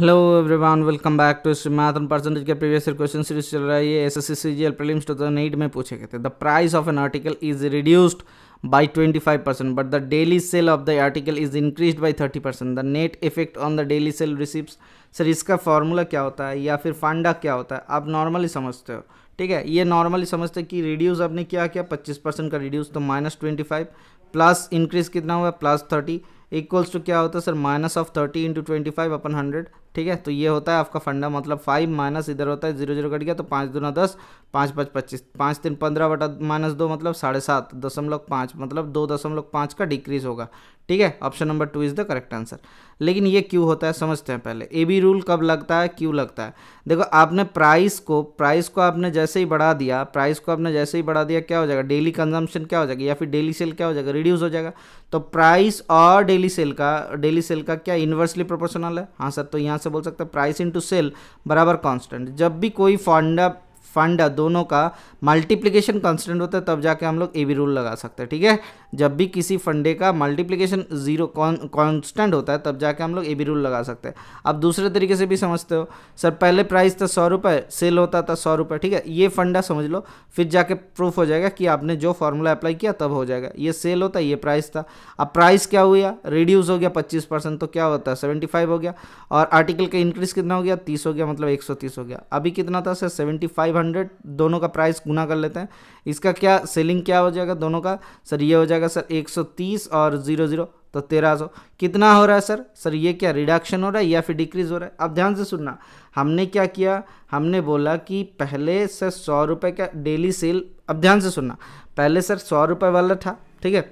hello everyone welcome back to मैथन percentage के previous question series चल रहा है ये S S C C G L prelims two thousand eight में पूछे गए थे the price of an article is reduced twenty five percent but the daily sale of the article is increase by thirty percent the net effect on the daily sale receipts sir इसका formula क्या होता है या फिर फंडा क्या होता है आप नॉर्मली समझते हो ठीक है ये नॉर्मली समझते हैं कि रिड्यूस आपने क्या किया पच्चीस परसेंट का रिड्यूस तो minus twenty five plus increase कितना हुआ प्लस थर्टी इक्वल्स टू क्या होता है sir minus of thirty into twenty five upon hundred ठीक है तो ये होता है आपका फंडा मतलब फाइव माइनस इधर होता है जीरो जीरो कट गया तो पाँच दो ना दस पाँच पाँच पच्चीस पाँच तीन पंद्रह बटा माइनस दो मतलब साढ़े सात दशमलव पाँच मतलब दो दशमलव पाँच का डिक्रीज होगा ठीक है option number two is the correct answer लेकिन ये क्यों होता है समझते हैं पहले ए बी रूल कब लगता है क्यों लगता है देखो आपने प्राइस को प्राइस को आपने जैसे ही बढ़ा दिया प्राइस को आपने जैसे ही बढ़ा दिया क्या हो जाएगा डेली कंजम्पशन क्या हो जाएगा या फिर डेली सेल क्या हो जाएगा रिड्यूस हो जाएगा तो प्राइस और डेली सेल का डेली सेल का क्या इन्वर्सली प्रोपोर्शनल है हाँ सर तो यहाँ से बोल सकते हैं प्राइस इनटू सेल बराबर कांस्टेंट जब भी कोई फंडा फंड दोनों का मल्टीप्लिकेशन कॉन्स्टेंट होता है तब जाके हम लोग ए बी रूल लगा सकते हैं ठीक है जब भी किसी फंडे का मल्टीप्लिकेशन जीरो कॉन्स्टेंट होता है तब जाके हम लोग ए बी रूल लगा सकते हैं अब दूसरे तरीके से भी समझते हो सर पहले प्राइस था सौ रुपये सेल होता था सौ रुपये ठीक है ये फंडा समझ लो फिर जाके प्रूफ हो जाएगा कि आपने जो फॉर्मूला अप्लाई किया तब हो जाएगा ये सेल होता है ये प्राइस था अब प्राइस क्या हुआ रिड्यूस हो गया पच्चीस परसेंट तो क्या होता है सेवेंटी फाइव हो गया और आर्टिकल का इंक्रीज कितना हो गया तीस हो गया मतलब एक सौ तीस हो गया अभी कितना था सर सेवेंटी फाइव हंड्रेड दोनों का प्राइस गुना कर लेते हैं इसका क्या सेलिंग क्या हो जाएगा दोनों का सर ये हो जाएगा सर एक सौ तीस और ज़ीरो ज़ीरो तो तेरह सौ कितना हो रहा है सर सर ये क्या रिडक्शन हो रहा है या फिर डिक्रीज़ हो रहा है अब ध्यान से सुनना हमने क्या किया हमने बोला कि पहले सर सौ रुपये का डेली सेल अब ध्यान से सुनना पहले सर सौ रुपये वाला था ठीक है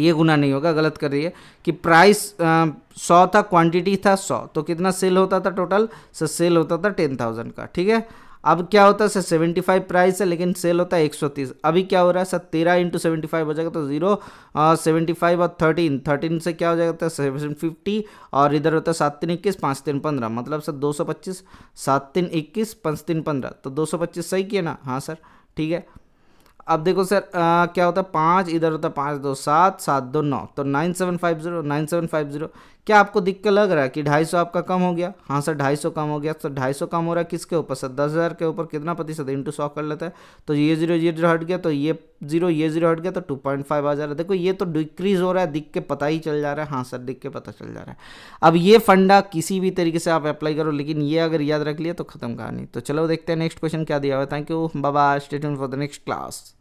ये गुना नहीं होगा गलत कर रही है कि प्राइस सौ था क्वांटिटी था सौ तो कितना सेल होता था टोटल सर सेल होता था टेन थाउजेंड का ठीक है अब क्या होता है सर सेवेंटी फाइव प्राइस है लेकिन सेल होता है एक सौ तीस अभी क्या हो रहा है सर तेरह इंटू सेवेंटी फाइव हो जाएगा तो जीरो सेवेंटी फाइव और थर्टीन थर्टीन से क्या हो जाएगा सेवन तो फिफ्टी और इधर होता है सात तीन इक्कीस पाँच तीन पंद्रह मतलब सर दो सौ पच्चीस सात तीन इक्कीस पाँच तीन पंद्रह तो दो सौ पच्चीस सही किया ना हाँ सर ठीक है अब देखो सर आ, क्या होता है पाँच इधर होता है पाँच दो सात सात दो नौ तो nine seven five zero nine seven five zero क्या आपको दिख के लग रहा है कि ढाई सौ आपका कम हो गया हाँ सर ढाई सौ कम हो गया सर ढाई सौ कम हो रहा है किसके ऊपर सर दस हज़ार के ऊपर कितना प्रतिशत इंटू सौ कर लेता है तो ये जीरो ये जीरो हट गया तो ये जीरो ये जीरो हट गया तो टू पॉइंट फाइव आ जा रहा है देखो ये तो डिक्रीज़ हो रहा है दिख के पता ही चल जा रहा है हाँ सर दिख के पता चल जा रहा है अब ये फंडा किसी भी तरीके से आप अप्लाई करो लेकिन ये अगर याद रख लिया तो खत्म कहानी तो चलो देखते हैं नेक्स्ट क्वेश्चन क्या दिया हुआ थैंक यू बाबा stay for the next class